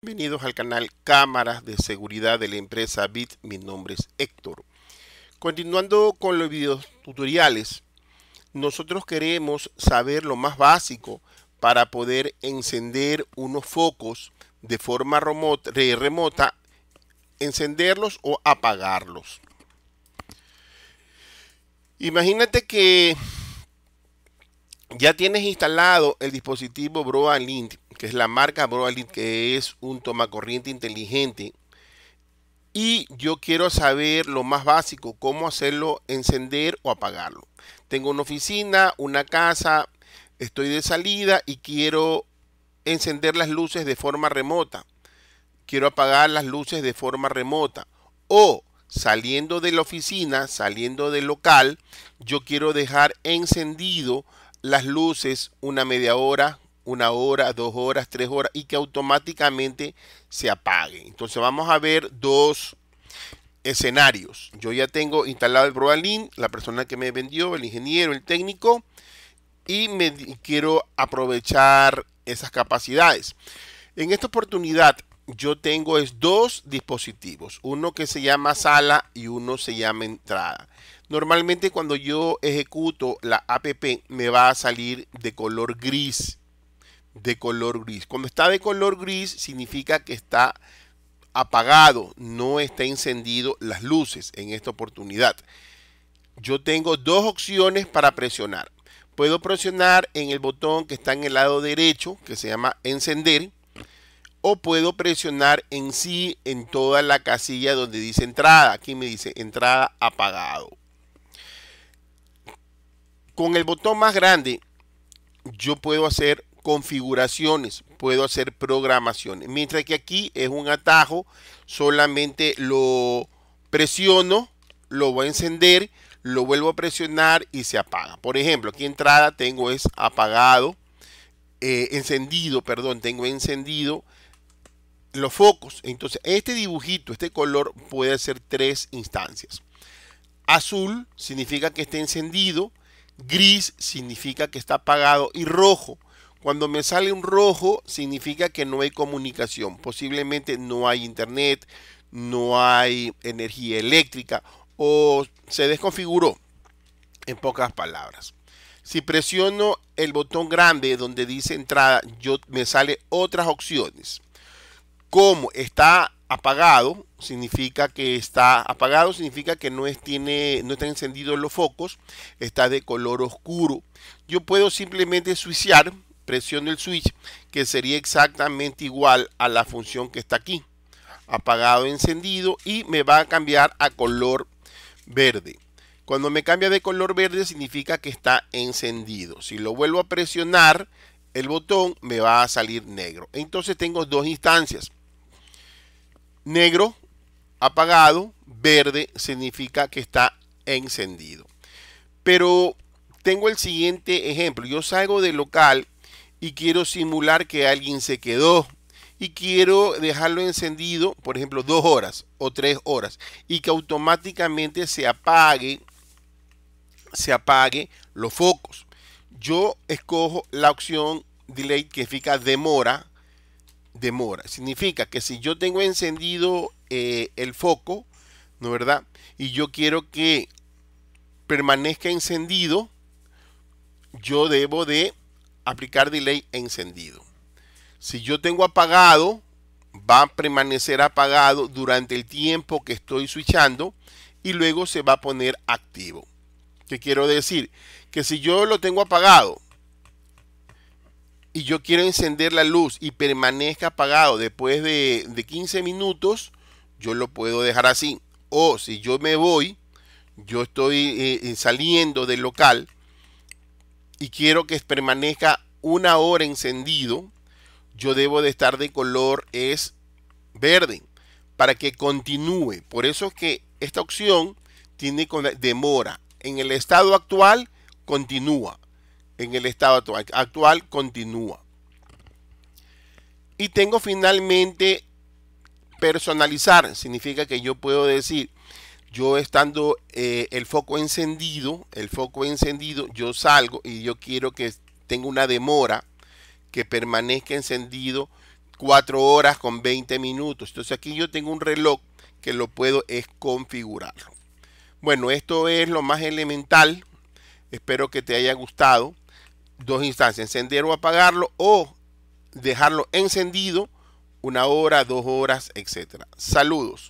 Bienvenidos al canal Cámaras de Seguridad de la empresa BIT, mi nombre es Héctor. Continuando con los videos tutoriales, nosotros queremos saber lo más básico para poder encender unos focos de forma remota, remota encenderlos o apagarlos. Imagínate que ya tienes instalado el dispositivo BroadLink, que es la marca BroadLink, que es un tomacorriente inteligente. Y yo quiero saber lo más básico, cómo hacerlo, encender o apagarlo. Tengo una oficina, una casa, estoy de salida y quiero encender las luces de forma remota. Quiero apagar las luces de forma remota. O saliendo de la oficina, saliendo del local, yo quiero dejar encendido las luces una media hora, una hora, dos horas, tres horas y que automáticamente se apague. Entonces vamos a ver dos escenarios. Yo ya tengo instalado el Broadlink, la persona que me vendió, el ingeniero, el técnico y me quiero aprovechar esas capacidades. En esta oportunidad yo tengo es dos dispositivos, uno que se llama sala y uno se llama entrada. Normalmente cuando yo ejecuto la app me va a salir de color gris. De color gris. Cuando está de color gris significa que está apagado, no está encendido las luces en esta oportunidad. Yo tengo dos opciones para presionar. Puedo presionar en el botón que está en el lado derecho, que se llama encender, o puedo presionar en sí en toda la casilla donde dice entrada. Aquí me dice entrada apagado. Con el botón más grande yo puedo hacer configuraciones, puedo hacer programaciones. Mientras que aquí es un atajo, solamente lo presiono, lo voy a encender, lo vuelvo a presionar y se apaga. Por ejemplo, aquí entrada tengo es apagado, eh, encendido, perdón, tengo encendido los focos. Entonces, este dibujito, este color puede ser tres instancias. Azul significa que está encendido, Gris significa que está apagado y rojo. Cuando me sale un rojo significa que no hay comunicación. Posiblemente no hay internet, no hay energía eléctrica o se desconfiguró en pocas palabras. Si presiono el botón grande donde dice entrada, yo, me sale otras opciones. Como está apagado significa que está apagado significa que no es, tiene no están encendidos los focos está de color oscuro yo puedo simplemente switchar presiono el switch que sería exactamente igual a la función que está aquí apagado encendido y me va a cambiar a color verde cuando me cambia de color verde significa que está encendido si lo vuelvo a presionar el botón me va a salir negro entonces tengo dos instancias Negro, apagado. Verde significa que está encendido. Pero tengo el siguiente ejemplo. Yo salgo del local y quiero simular que alguien se quedó y quiero dejarlo encendido, por ejemplo, dos horas o tres horas y que automáticamente se apague, se apague los focos. Yo escojo la opción delay que significa demora demora. Significa que si yo tengo encendido eh, el foco, ¿no verdad? Y yo quiero que permanezca encendido, yo debo de aplicar delay encendido. Si yo tengo apagado, va a permanecer apagado durante el tiempo que estoy switchando y luego se va a poner activo. ¿Qué quiero decir? Que si yo lo tengo apagado y yo quiero encender la luz y permanezca apagado después de, de 15 minutos, yo lo puedo dejar así. O si yo me voy, yo estoy eh, eh, saliendo del local y quiero que permanezca una hora encendido, yo debo de estar de color es verde para que continúe. Por eso es que esta opción tiene demora. En el estado actual continúa en el estado actual, continúa. Y tengo finalmente personalizar. Significa que yo puedo decir, yo estando eh, el foco encendido, el foco encendido, yo salgo y yo quiero que tenga una demora que permanezca encendido cuatro horas con 20 minutos. Entonces aquí yo tengo un reloj que lo puedo es configurar. Bueno, esto es lo más elemental. Espero que te haya gustado dos instancias, encender o apagarlo o dejarlo encendido una hora, dos horas, etcétera. Saludos.